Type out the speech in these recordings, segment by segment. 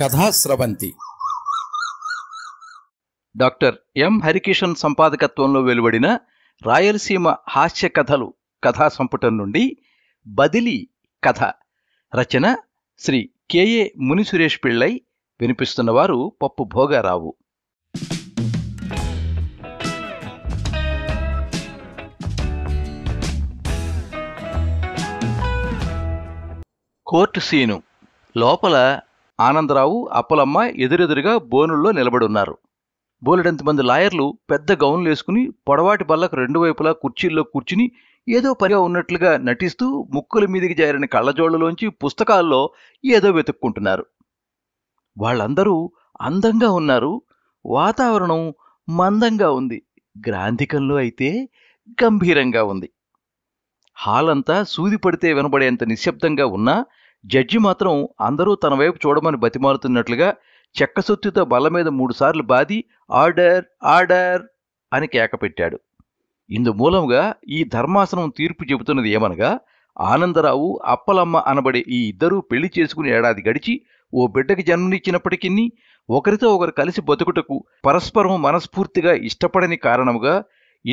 కథాస్రవంతి doctor M Harikishan సంపాదకత్వంలో వెలువడిన రాయలసీమ హాస్య కథలు కథా సంపుటం నుండి బదిలీ కథ రచన శ్రీ కెఏ మునిసురేష్ పిళ్ళై వినిపిస్తున్నవారు పప్పు భోగారావు కోర్టు సీను లోపల ఆనందరావు అప్పలమ్మ ఎదురెదురుగా బోనుల్లో నిలబడున్నారు బోలెడంతమంది లాయర్లు పెద్ద గౌన్లు వేసుకుని పొడవాటి బల్లకు రెండు వైపులా కుర్చీల్లో కూర్చుని ఏదో పరిగా ఉన్నట్లుగా నటిస్తూ ముక్కుల మీదికి జారిన కళ్ళజోళ్లలోంచి పుస్తకాల్లో ఏదో వెతుక్కుంటున్నారు వాళ్ళందరూ అందంగా ఉన్నారు వాతావరణం మందంగా ఉంది గ్రాంధికంలో అయితే గంభీరంగా ఉంది హాలంతా సూది పడితే వినబడేంత నిశ్శబ్దంగా ఉన్నా జడ్జి మాత్రం అందరూ తన వైపు చూడమని బతిమాలుతున్నట్లుగా చెక్కసొత్తితో బల్ల మీద మూడుసార్లు బాది ఆర్డర్ ఆర్డర్ అని కేకపెట్టాడు ఇందు మూలంగా ఈ ధర్మాసనం తీర్పు చెబుతున్నది ఏమనగా ఆనందరావు అప్పలమ్మ అనబడే ఈ ఇద్దరూ పెళ్లి చేసుకుని ఏడాది గడిచి ఓ బిడ్డకి జన్మనిచ్చినప్పటికీ ఒకరితో ఒకరు కలిసి బతుకుటకు పరస్పరం మనస్ఫూర్తిగా ఇష్టపడని కారణముగా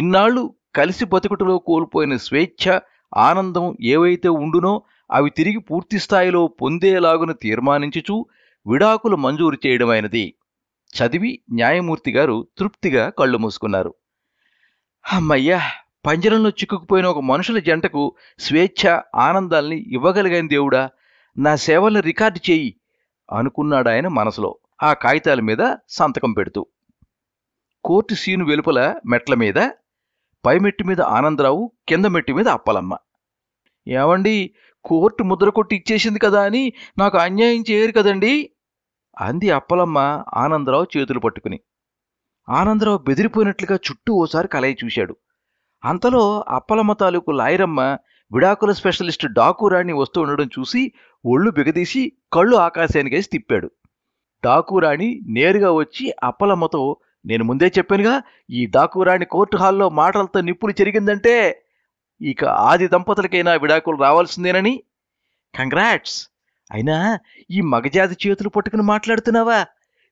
ఇన్నాళ్ళు కలిసి బతుకుటలో కోల్పోయిన స్వేచ్ఛ ఆనందం ఏవైతే ఉండునో అవి తిరిగి పూర్తి స్థాయిలో పొందేలాగును తీర్మానించుచూ విడాకులు మంజూరు చేయడమైనది చదివి న్యాయమూర్తి గారు తృప్తిగా కళ్ళు మూసుకున్నారు అమ్మయ్యా పంజరంలో చిక్కుకుపోయిన ఒక మనుషుల జంటకు స్వేచ్ఛ ఆనందాల్ని ఇవ్వగలిగాని దేవుడా నా సేవల్ని రికార్డు చేయి అనుకున్నాడాయన మనసులో ఆ కాగితాల మీద సంతకం పెడుతూ కోర్టు సీను వెలుపల మెట్ల మీద పైమెట్టు మీద ఆనందరావు కింద మెట్టు మీద అప్పలమ్మ ఏమండి కోర్టు ముద్ర కొట్టి ఇచ్చేసింది కదా అని నాకు అన్యాయం చేయరు కదండి అంది అప్పలమ్మ ఆనందరావు చేతులు పట్టుకుని ఆనందరావు బెదిరిపోయినట్లుగా చుట్టూ ఓసారి కలయి చూశాడు అంతలో అప్పలమ్మ తాలూకు లాయరమ్మ విడాకుల స్పెషలిస్ట్ డాకురాణి వస్తూ ఉండడం చూసి ఒళ్ళు బిగదీసి కళ్ళు ఆకాశానికేసి తిప్పాడు డాకురాణి నేరుగా వచ్చి అప్పలమ్మతో నేను ముందే చెప్పానుగా ఈ డాకురాణి కోర్టు హాల్లో మాటలతో నిప్పులు చెరిగిందంటే ఇక ఆది దంపతులకైనా విడాకులు రావాల్సిందేనని కంగ్రాట్స్ అయినా ఈ మగజాతి చేతులు పట్టుకుని మాట్లాడుతున్నావా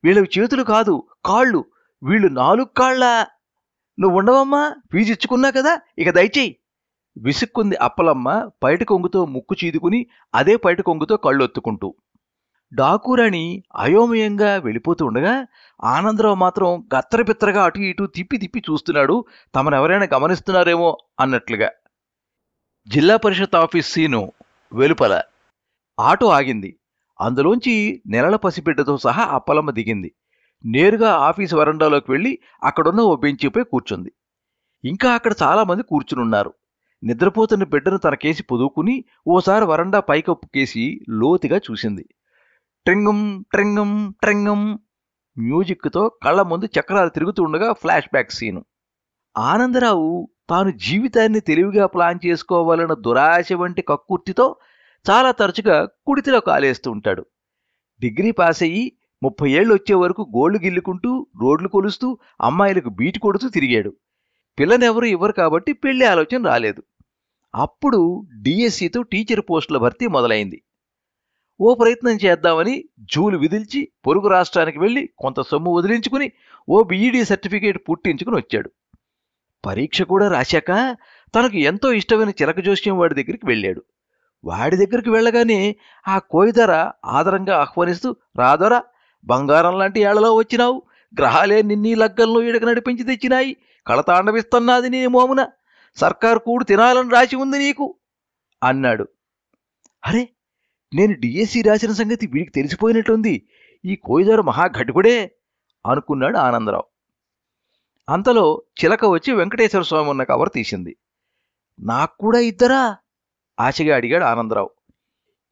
వీళ్ళవి చేతులు కాదు కాళ్ళు వీళ్ళు నాలుగు కాళ్ళ నువ్వు ఉండవమ్మా ఫీజు ఇచ్చుకున్నా కదా ఇక దయచేయి విసుక్కుంది అప్పలమ్మ పైట కొంగుతో ముక్కు చీదుకుని అదే పైట కొంగుతో కళ్ళొత్తుకుంటూ డాకూరాణి అయోమయంగా వెళ్ళిపోతూ ఉండగా ఆనందరావు మాత్రం గత్తరపిత్తరగా అటు ఇటు తిప్పి తిప్పి చూస్తున్నాడు తమనెవరైనా గమనిస్తున్నారేమో అన్నట్లుగా జిల్లా పరిషత్ ఆఫీస్ సీను వెలుపల ఆటో ఆగింది అందులోంచి నెలల పసిబిడ్డతో సహా అప్పలమ్మ దిగింది నేరుగా ఆఫీస్ వరండాలోకి వెళ్ళి అక్కడున్న ఓ బెంచిపై కూర్చుంది ఇంకా అక్కడ చాలామంది కూర్చునున్నారు నిద్రపోతున్న బిడ్డను తనకేసి పొదువుకుని ఓసారి వరండా పైకప్పు కేసి లోతుగా చూసింది ట్రింగం ట్రింగం ట్రింగం మ్యూజిక్తో కళ్ళ ముందు చక్రాలు తిరుగుతుండగా ఫ్లాష్ బ్యాక్ సీను ఆనందరావు తాను జీవితాన్ని తెలివిగా ప్లాన్ చేసుకోవాలన్న దురాశ వంటి కక్కుర్తితో చాలా తరచుగా కుడితిలో కాలేస్తూ ఉంటాడు డిగ్రీ పాస్ అయ్యి ముప్పై ఏళ్ళు వచ్చే వరకు గోళ్లు గిల్లుకుంటూ రోడ్లు కొలుస్తూ అమ్మాయిలకు బీటు కొడుతూ తిరిగాడు పిల్లనెవరు ఇవ్వరు కాబట్టి పెళ్లి ఆలోచన రాలేదు అప్పుడు డిఎస్సితో టీచర్ పోస్టుల భర్తీ మొదలైంది ఓ ప్రయత్నం చేద్దామని జూలు విదిల్చి పొరుగు రాష్ట్రానికి వెళ్ళి కొంత సొమ్ము వదిలించుకుని ఓ బీఈడీ సర్టిఫికేట్ పుట్టించుకుని వచ్చాడు పరీక్ష కూడా రాశాక తనకు ఎంతో ఇష్టమైన చిలక జోస్యం వాడి దగ్గరికి వెళ్ళాడు వాడి దగ్గరికి వెళ్ళగానే ఆ కోయిదర ఆదరంగా ఆహ్వానిస్తూ రాదొరా బంగారం లాంటి ఏళ్లలో వచ్చినావు గ్రహాలే నిన్నీ లగ్గంలో ఇడక నడిపించి తెచ్చినాయి కళతాండవిస్తున్నాది నీ మోమున సర్కారు కూడు తినాలని రాసి ఉంది నీకు అన్నాడు అరే నేను డిఎస్సి రాసిన సంగతి వీడికి తెలిసిపోయినట్టుంది ఈ కోయిదారు మహాఘటుకుడే అనుకున్నాడు ఆనందరావు అంతలో చిలక వచ్చి వెంకటేశ్వర స్వామి ఉన్న కవర్ తీసింది నాకు కూడా ఇద్దరా ఆశగా అడిగాడు ఆనందరావు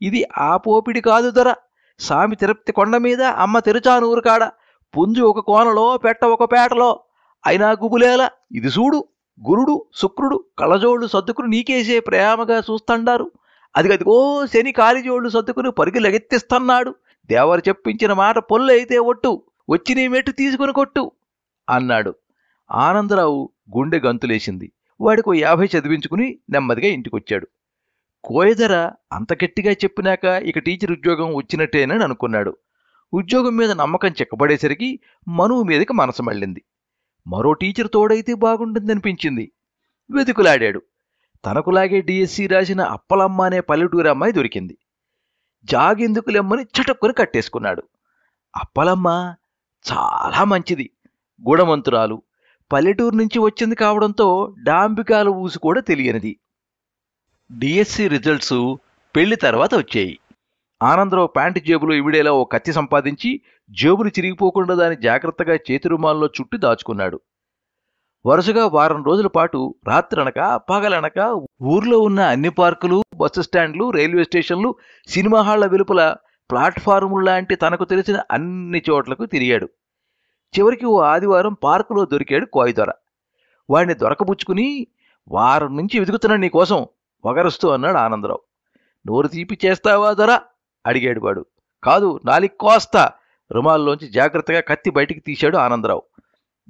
ఇది ఆ పోపిడి కాదు దొర స్వామి తిరుపతి కొండ మీద అమ్మ తెరుచానూరు కాడ పుంజు ఒక కోనలో పెట్ట ఒక పేటలో అయినా గుబులేల ఇది చూడు గురుడు శుక్రుడు కళ్ళజోళ్ళు సర్దుకుని నీకేసే ప్రేమగా చూస్తండారు అది అదిగో శని కాలిజోళ్ళు సర్దుకుని పరుగు లగెత్తిస్తన్నాడు దేవరు చెప్పించిన మాట పొల్లు అయితే ఒట్టు వచ్చి నీ మెట్టు తీసుకుని కొట్టు అన్నాడు ఆనందరావు గుండె గంతులేసింది వాడికి యాభై చదివించుకుని నెమ్మదిగా ఇంటికొచ్చాడు కోయదర అంత గట్టిగా చెప్పినాక ఇక టీచర్ ఉద్యోగం వచ్చినట్టేనని అనుకున్నాడు ఉద్యోగం మీద నమ్మకం చెక్కబడేసరికి మనువు మీదకి మనసు మళ్ళింది మరో టీచర్ తోడైతే బాగుంటుందనిపించింది వెతుకులాడాడు తనకులాగే డిఎస్సి రాసిన అప్పలమ్మ అనే పల్లెటూరు అమ్మాయి దొరికింది జాగెందుకులెమ్మని చటక్కుని కట్టేసుకున్నాడు అప్పలమ్మ చాలా మంచిది గుణవంతురాలు పల్లెటూరు నుంచి వచ్చింది కావడంతో డాంబికాల ఊసు కూడా తెలియనిది డిఎస్సి రిజల్ట్సు పెళ్లి తర్వాత వచ్చాయి ఆనందరావు ప్యాంటు జేబులో ఇవిడేలా ఓ కత్తి సంపాదించి జేబులు చిరిగిపోకుండా దాన్ని జాగ్రత్తగా చేతిరుమాల్లో చుట్టి దాచుకున్నాడు వరుసగా వారం రోజుల పాటు రాత్రనక పగలనక ఊర్లో ఉన్న అన్ని పార్కులు బస్సు స్టాండ్లు రైల్వే స్టేషన్లు సినిమా హాళ్ల వెలుపల ప్లాట్ఫారములు లాంటి తనకు తెలిసిన అన్ని చోట్లకు తిరిగాడు చివరికి ఓ ఆదివారం పార్కులో దొరికాడు కోయి దొర వాడిని దొరకబుచ్చుకుని వారం నుంచి వెతుకుతున్నాడు నీకోసం వగరుస్తూ అన్నాడు ఆనందరావు నోరు తీపి చేస్తావా దొర అడిగాడు వాడు కాదు నాలి కోస్తా రుమాల్లోంచి జాగ్రత్తగా కత్తి బయటికి తీశాడు ఆనందరావు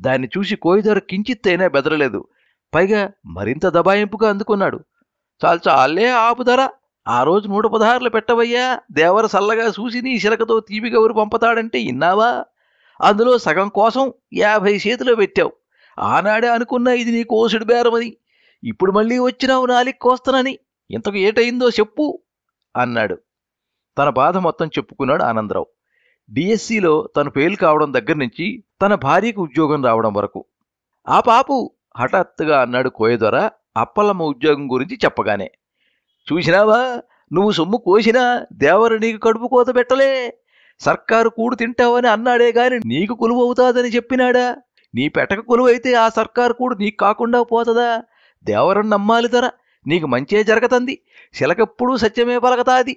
దాన్ని చూసి కోయిదొర కించిత్తైనా బెదరలేదు పైగా మరింత దబాయింపుగా అందుకున్నాడు చాలు చాలే ఆపుదర ఆ రోజు నూట పదహారులు పెట్టవయ్యా దేవర సల్లగా చూసి నీ సిరకతో తీపి పంపుతాడంటే పంపతాడంటే ఇన్నావా అందులో సగం కోసం యాభై చేతిలో పెట్టావు ఆనాడే అనుకున్నా ఇది నీ కోసుడు బేరమని ఇప్పుడు మళ్ళీ వచ్చినావు నాలికి కోస్తనని ఇంతకు ఏటయిందో చెప్పు అన్నాడు తన బాధ మొత్తం చెప్పుకున్నాడు ఆనందరావు డిఎస్సిలో తను ఫెయిల్ కావడం దగ్గర నుంచి తన భార్యకు ఉద్యోగం రావడం వరకు ఆ పాపు హఠాత్తుగా అన్నాడు కోయదొర అప్పలమ్మ ఉద్యోగం గురించి చెప్పగానే చూసినావా నువ్వు సొమ్ము కోసినా దేవరు నీకు కడుపు కోత పెట్టలే సర్కారు కూడు తింటావని అన్నాడే గాని నీకు కొలువు అవుతాదని చెప్పినాడా నీ పెటక కొలువైతే ఆ సర్కారు కూడు నీకు కాకుండా పోతదా దేవరం నమ్మాలి ధర నీకు మంచే జరగతంది శిలకెప్పుడు సత్యమే పలకతాది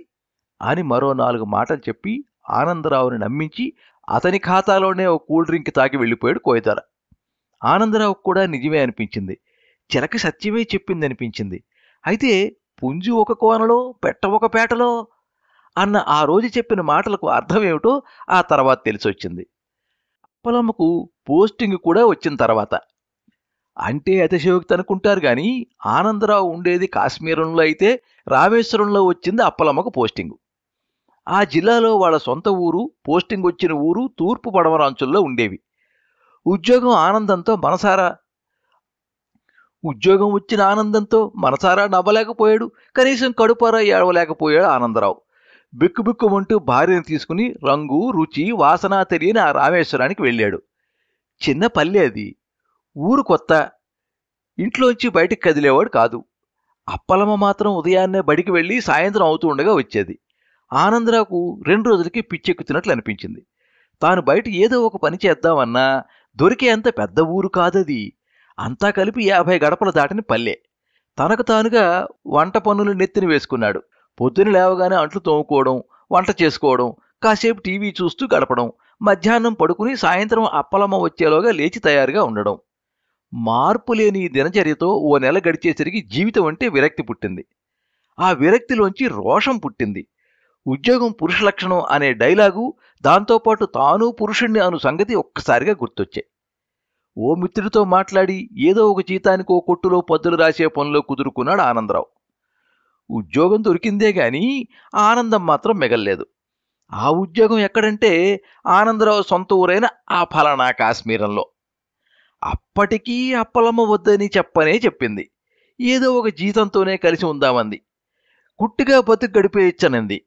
అని మరో నాలుగు మాటలు చెప్పి ఆనందరావుని నమ్మించి అతని ఖాతాలోనే ఓ కూల్ డ్రింక్ తాగి వెళ్ళిపోయాడు కోయతర ఆనందరావు కూడా నిజమే అనిపించింది చిలక సత్యమే చెప్పింది అనిపించింది అయితే పుంజు ఒక కోనలో పెట్ట ఒక పేటలో అన్న ఆ రోజు చెప్పిన మాటలకు అర్థం ఏమిటో ఆ తర్వాత తెలిసొచ్చింది అప్పలమ్మకు పోస్టింగ్ కూడా వచ్చిన తర్వాత అంటే అతిశయోక్తి అనుకుంటారు కానీ ఆనందరావు ఉండేది కాశ్మీరంలో అయితే రామేశ్వరంలో వచ్చింది అప్పలమ్మకు పోస్టింగ్ ఆ జిల్లాలో వాళ్ళ సొంత ఊరు పోస్టింగ్ వచ్చిన ఊరు తూర్పు పడమరాంచుల్లో ఉండేవి ఉద్యోగం ఆనందంతో మనసారా ఉద్యోగం వచ్చిన ఆనందంతో మనసారా నవ్వలేకపోయాడు కనీసం కడుపారా ఏడవలేకపోయాడు ఆనందరావు బిక్కుబిక్కుమంటూ భార్యను తీసుకుని రంగు రుచి వాసన తెలియని ఆ రామేశ్వరానికి వెళ్ళాడు చిన్న పల్లె అది ఊరు కొత్త ఇంట్లోంచి బయటికి కదిలేవాడు కాదు అప్పలమ్మ మాత్రం ఉదయాన్నే బడికి వెళ్ళి సాయంత్రం అవుతూ ఉండగా వచ్చేది ఆనందరావుకు రెండు రోజులకి పిచ్చెక్కుతున్నట్లు అనిపించింది తాను బయట ఏదో ఒక పని చేద్దామన్నా దొరికే అంత పెద్ద ఊరు కాదది అంతా కలిపి యాభై గడపల దాటిన పల్లె తనకు తానుగా వంట పనులు నెత్తిని వేసుకున్నాడు పొద్దున లేవగానే అంట్లు తోముకోవడం వంట చేసుకోవడం కాసేపు టీవీ చూస్తూ గడపడం మధ్యాహ్నం పడుకుని సాయంత్రం అప్పలమ్మ వచ్చేలోగా లేచి తయారుగా ఉండడం మార్పు లేని ఈ దినచర్యతో ఓ నెల గడిచేసరికి జీవితం అంటే విరక్తి పుట్టింది ఆ విరక్తిలోంచి రోషం పుట్టింది ఉద్యోగం పురుష లక్షణం అనే డైలాగు దాంతోపాటు తాను పురుషుణ్ణి అను సంగతి ఒక్కసారిగా గుర్తొచ్చాయి ఓ మిత్రుడితో మాట్లాడి ఏదో ఒక జీతానికి ఓ కొట్టులో పద్దులు రాసే పనిలో కుదురుకున్నాడు ఆనందరావు ఉద్యోగం దొరికిందే కానీ ఆనందం మాత్రం మిగల్లేదు ఆ ఉద్యోగం ఎక్కడంటే ఆనందరావు సొంత ఊరైన ఆ ఫలానా కాశ్మీరంలో అప్పటికీ అప్పలమ్మ వద్దని చెప్పనే చెప్పింది ఏదో ఒక జీతంతోనే కలిసి ఉందామంది గుట్టిగా బతుకు గడిపేయచ్చనంది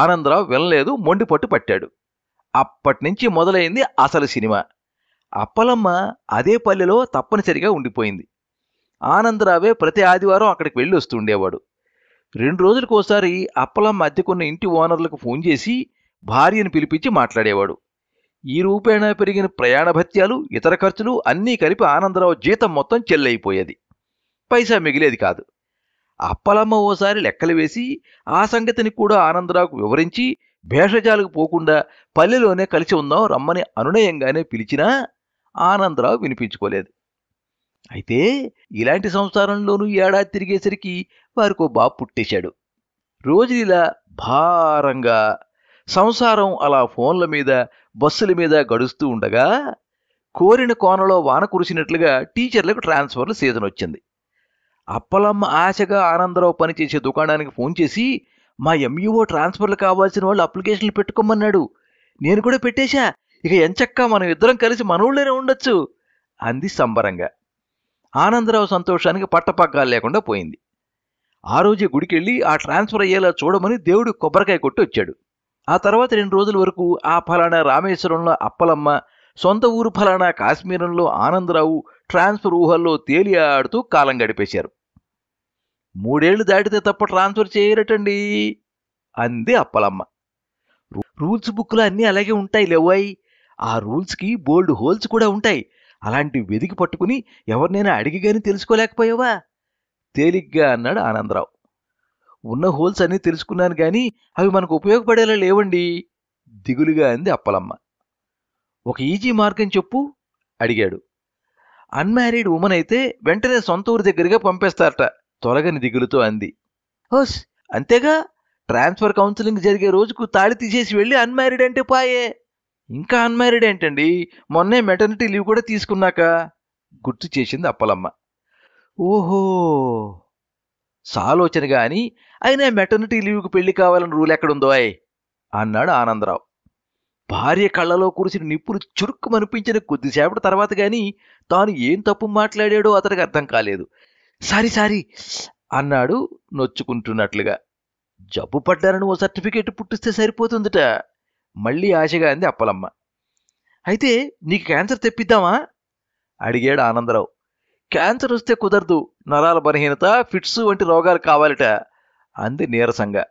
ఆనందరావు వినలేదు మొండి పట్టు పట్టాడు అప్పటినుంచి మొదలైంది అసలు సినిమా అప్పలమ్మ అదే పల్లెలో తప్పనిసరిగా ఉండిపోయింది ఆనందరావే ప్రతి ఆదివారం అక్కడికి వెళ్ళి వస్తుండేవాడు రెండు రోజులకు ఒకసారి అప్పలమ్మ అద్దెకున్న ఇంటి ఓనర్లకు ఫోన్ చేసి భార్యను పిలిపించి మాట్లాడేవాడు ఈ రూపేణా పెరిగిన ప్రయాణ భత్యాలు ఇతర ఖర్చులు అన్నీ కలిపి ఆనందరావు జీతం మొత్తం చెల్లైపోయేది పైసా మిగిలేది కాదు అప్పలమ్మ ఓసారి లెక్కలు వేసి ఆ సంగతిని కూడా ఆనందరావుకు వివరించి భేషజాలకు పోకుండా పల్లెలోనే కలిసి ఉందాం రమ్మని అనునయంగానే పిలిచినా ఆనందరావు వినిపించుకోలేదు అయితే ఇలాంటి సంసారంలోనూ ఏడాది తిరిగేసరికి వారికో బాబు పుట్టేశాడు రోజు ఇలా భారంగా సంసారం అలా ఫోన్ల మీద బస్సుల మీద గడుస్తూ ఉండగా కోరిన కోనలో వాన కురిసినట్లుగా టీచర్లకు ట్రాన్స్ఫర్ల సీజన్ వచ్చింది అప్పలమ్మ ఆశగా ఆనందరావు పనిచేసే దుకాణానికి ఫోన్ చేసి మా ఎంఈఓ ట్రాన్స్ఫర్లు కావాల్సిన వాళ్ళు అప్లికేషన్లు పెట్టుకోమన్నాడు నేను కూడా పెట్టేశా ఇక ఎంచక్కా మనం ఇద్దరం కలిసి మనోళ్ళనే ఉండొచ్చు అంది సంబరంగా ఆనందరావు సంతోషానికి పట్టపగ్గాలు లేకుండా పోయింది ఆ రోజే గుడికెళ్ళి ఆ ట్రాన్స్ఫర్ అయ్యేలా చూడమని దేవుడు కొబ్బరికాయ కొట్టి వచ్చాడు ఆ తర్వాత రెండు రోజుల వరకు ఆ ఫలానా రామేశ్వరంలో అప్పలమ్మ సొంత ఊరు ఫలానా కాశ్మీరంలో ఆనందరావు ట్రాన్స్ఫర్ ఊహల్లో తేలియాడుతూ కాలం గడిపేశారు మూడేళ్లు దాటితే తప్ప ట్రాన్స్ఫర్ చేయరటండి అంది అప్పలమ్మ రూల్స్ బుక్లు అన్నీ అలాగే ఉంటాయి లేవాయి ఆ రూల్స్కి బోల్డ్ హోల్స్ కూడా ఉంటాయి అలాంటి వెదికి పట్టుకుని ఎవరినైనా అడిగి కానీ తెలుసుకోలేకపోయావా తేలిగ్గా అన్నాడు ఆనందరావు ఉన్న హోల్స్ అన్నీ తెలుసుకున్నాను కానీ అవి మనకు ఉపయోగపడేలా లేవండి దిగులుగా అంది అప్పలమ్మ ఒక ఈజీ మార్గం చెప్పు అడిగాడు అన్మ్యారీడ్ ఉమెన్ అయితే వెంటనే సొంత ఊరి దగ్గరగా పంపేస్తారట తొలగని దిగులుతో అంది హోస్ అంతేగా ట్రాన్స్ఫర్ కౌన్సిలింగ్ జరిగే రోజుకు తాళి తీసేసి వెళ్ళి అన్మ్యారీడ్ అంటే పాయే ఇంకా అన్మ్యారీడ్ ఏంటండి మొన్నే మెటర్నిటీ లీవ్ కూడా తీసుకున్నాక గుర్తు చేసింది అప్పలమ్మ ఓహో సాలోచన గాని అయినా మెటర్నిటీ లీవ్కి పెళ్లి కావాలని రూల్ ఎక్కడుందో అయ్ అన్నాడు ఆనందరావు భార్య కళ్ళలో కురిసిన నిప్పులు మనిపించిన కొద్దిసేపటి తర్వాత గాని తాను ఏం తప్పు మాట్లాడాడో అతనికి అర్థం కాలేదు సారీ సారీ అన్నాడు నొచ్చుకుంటున్నట్లుగా జబ్బు పడ్డారని ఓ సర్టిఫికేట్ పుట్టిస్తే సరిపోతుందిట మళ్ళీ ఆశగా అంది అప్పలమ్మ అయితే నీకు క్యాన్సర్ తెప్పిద్దామా అడిగాడు ఆనందరావు క్యాన్సర్ వస్తే కుదరదు నరాల బలహీనత ఫిట్స్ వంటి రోగాలు కావాలట అంది నీరసంగా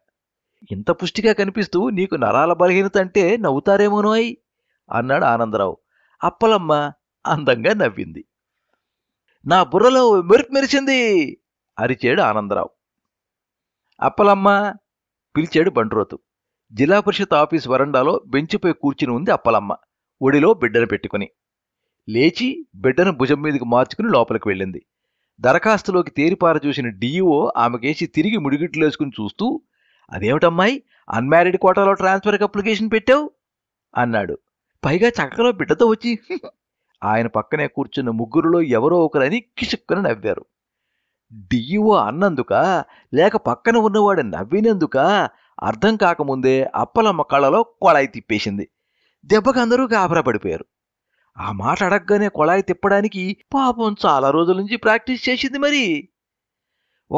ఇంత పుష్టిగా కనిపిస్తూ నీకు నరాల బలహీనత అంటే అయి అన్నాడు ఆనందరావు అప్పలమ్మ అందంగా నవ్వింది నా బుర్రలో మెరుపు మెరిచింది అరిచాడు ఆనందరావు అప్పలమ్మ పిలిచాడు బండ్రోతు జిల్లా పరిషత్ ఆఫీస్ వరండాలో బెంచిపై కూర్చుని ఉంది అప్పలమ్మ ఒడిలో బిడ్డను పెట్టుకుని లేచి బిడ్డను భుజం మీదకు మార్చుకుని లోపలికి వెళ్ళింది దరఖాస్తులోకి తేరిపార చూసిన డీఈఓ ఆమెకేసి తిరిగి ముడిగిట్లేసుకుని చూస్తూ అదేమిటమ్మాయి అన్మ్యారీడ్ కోటాలో ట్రాన్స్ఫర్కి అప్లికేషన్ పెట్టావు అన్నాడు పైగా చక్కలో బిడ్డతో వచ్చి ఆయన పక్కనే కూర్చున్న ముగ్గురులో ఎవరో ఒకరని కిసుక్కుని నవ్వారు డిఈఓ అన్నందుక లేక పక్కన ఉన్నవాడు నవ్వినందుక అర్థం కాకముందే అప్పలమ్మ కళ్ళలో కొళాయి తిప్పేసింది దెబ్బకు అందరూ గాబరా పడిపోయారు ఆ మాట అడగగానే కొళాయి తిప్పడానికి పాపం చాలా రోజుల నుంచి ప్రాక్టీస్ చేసింది మరి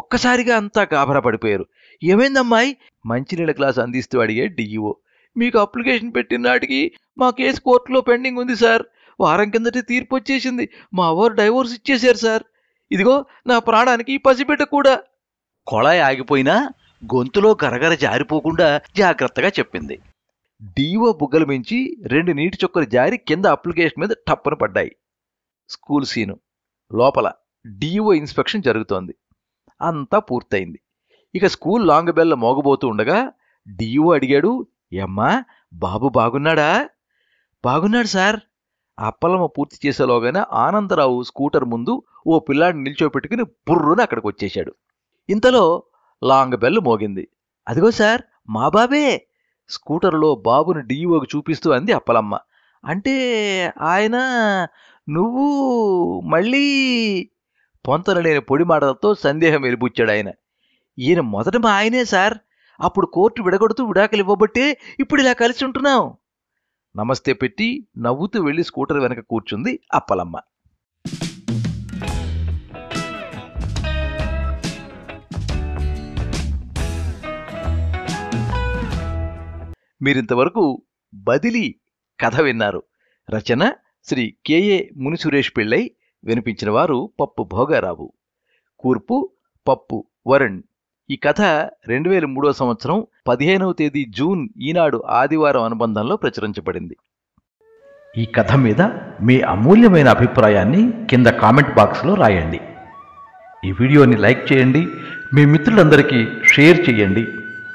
ఒక్కసారిగా అంతా గాబరా పడిపోయారు ఏమైందమ్మాయి మంచినీళ్ళ క్లాస్ అందిస్తూ అడిగే డిఈఓ మీకు అప్లికేషన్ పెట్టిన నాటికి మా కేసు కోర్టులో పెండింగ్ ఉంది సార్ వారం కిందటి తీర్పు వచ్చేసింది మా వారు డైవోర్స్ ఇచ్చేశారు సార్ ఇదిగో నా ప్రాణానికి పసిబిడ్డ కూడా కొళాయి ఆగిపోయినా గొంతులో గరగర జారిపోకుండా జాగ్రత్తగా చెప్పింది డీఓ బుగ్గలు మించి రెండు నీటి చొక్కలు జారి కింద అప్లికేషన్ మీద టప్పున పడ్డాయి స్కూల్ సీను లోపల డీఓ ఇన్స్పెక్షన్ జరుగుతోంది అంతా పూర్తయింది ఇక స్కూల్ లాంగ్ బెల్ల మోగబోతూ ఉండగా డీఓ అడిగాడు ఎమ్మా బాబు బాగున్నాడా బాగున్నాడు సార్ అప్పలమ్మ పూర్తి చేసేలోగానే ఆనందరావు స్కూటర్ ముందు ఓ పిల్లాడిని నిల్చోపెట్టుకుని బుర్రుని అక్కడికి వచ్చేశాడు ఇంతలో లాంగ్ బెల్ మోగింది అదిగో సార్ మా బాబే స్కూటర్లో బాబుని డీఓకి చూపిస్తూ అంది అప్పలమ్మ అంటే ఆయన నువ్వు మళ్ళీ పొంతన లేని పొడి మాటలతో సందేహం వెలిపుచ్చాడు ఆయన ఈయన మొదట మా ఆయనే సార్ అప్పుడు కోర్టు విడగొడుతూ విడాకలు ఇవ్వబట్టే ఇప్పుడు ఇలా కలిసి ఉంటున్నాం నమస్తే పెట్టి నవ్వుతూ వెళ్ళి స్కూటర్ వెనక కూర్చుంది అప్పలమ్మ మీరింతవరకు బదిలీ కథ విన్నారు రచన శ్రీ కెఏ మునిసురేష్ పిళ్ళై వినిపించిన వారు పప్పు భోగారావు కూర్పు పప్పు వరుణ్ ఈ కథ రెండు వేల మూడో సంవత్సరం పదిహేనవ తేదీ జూన్ ఈనాడు ఆదివారం అనుబంధంలో ప్రచురించబడింది ఈ కథ మీద మీ అమూల్యమైన అభిప్రాయాన్ని కింద కామెంట్ బాక్స్లో రాయండి ఈ వీడియోని లైక్ చేయండి మీ మిత్రులందరికీ షేర్ చేయండి